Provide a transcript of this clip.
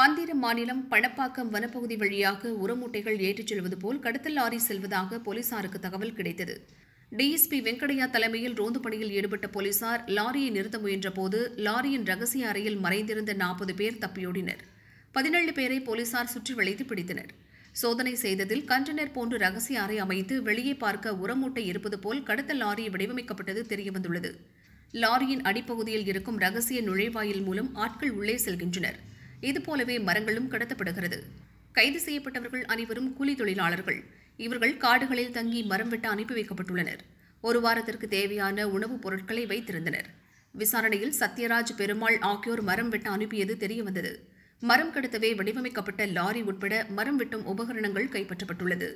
ஆந்திர மாநிலம் பணப்பாக்கம் வனப்பகுதி வழியாக உரமூட்டைகள் ஏற்றிச் செல்வது போல் கடத்தல் லாரி செல்வதாக போலீசாருக்கு தகவல் கிடைத்தது டிஎஸ்பி வெங்கடையா தலைமையில் ரோந்து பணியில் ஈடுபட்ட போலீசார் லாரியை நிறுத்த முயன்றபோது லாரியின் ரகசிய அறையில் மறைந்திருந்த நாற்பது பேர் தப்பியோடினர் பதினேழு பேரை போலீசார் சுற்றி வளைத்து பிடித்தனர் சோதனை செய்ததில் கண்டெய்னர் போன்று ரகசிய அறை அமைத்து வெளியே பார்க்க உரமூட்டை இருப்பது போல் கடத்தல் லாரி வடிவமைக்கப்பட்டது தெரியவந்துள்ளது லாரியின் அடிப்பகுதியில் இருக்கும் ரகசிய நுழைவாயில் மூலம் ஆட்கள் உள்ளே செல்கின்றனர் இதுபோலவே மரங்களும் கடத்தப்படுகிறது கைது செய்யப்பட்டவர்கள் அனைவரும் கூலி தொழிலாளர்கள் இவர்கள் காடுகளில் தங்கி மரம் வெட்ட அனுப்பி வைக்கப்பட்டுள்ளனர் ஒரு வாரத்திற்கு தேவையான உணவுப் பொருட்களை வைத்திருந்தனர் விசாரணையில் சத்யராஜ் பெருமாள் ஆகியோர் மரம் வெட்ட அனுப்பியது தெரியவந்தது மரம் கடத்தவே வடிவமைக்கப்பட்ட லாரி உட்பட மரம் வெட்டும் உபகரணங்கள் கைப்பற்றப்பட்டுள்ளது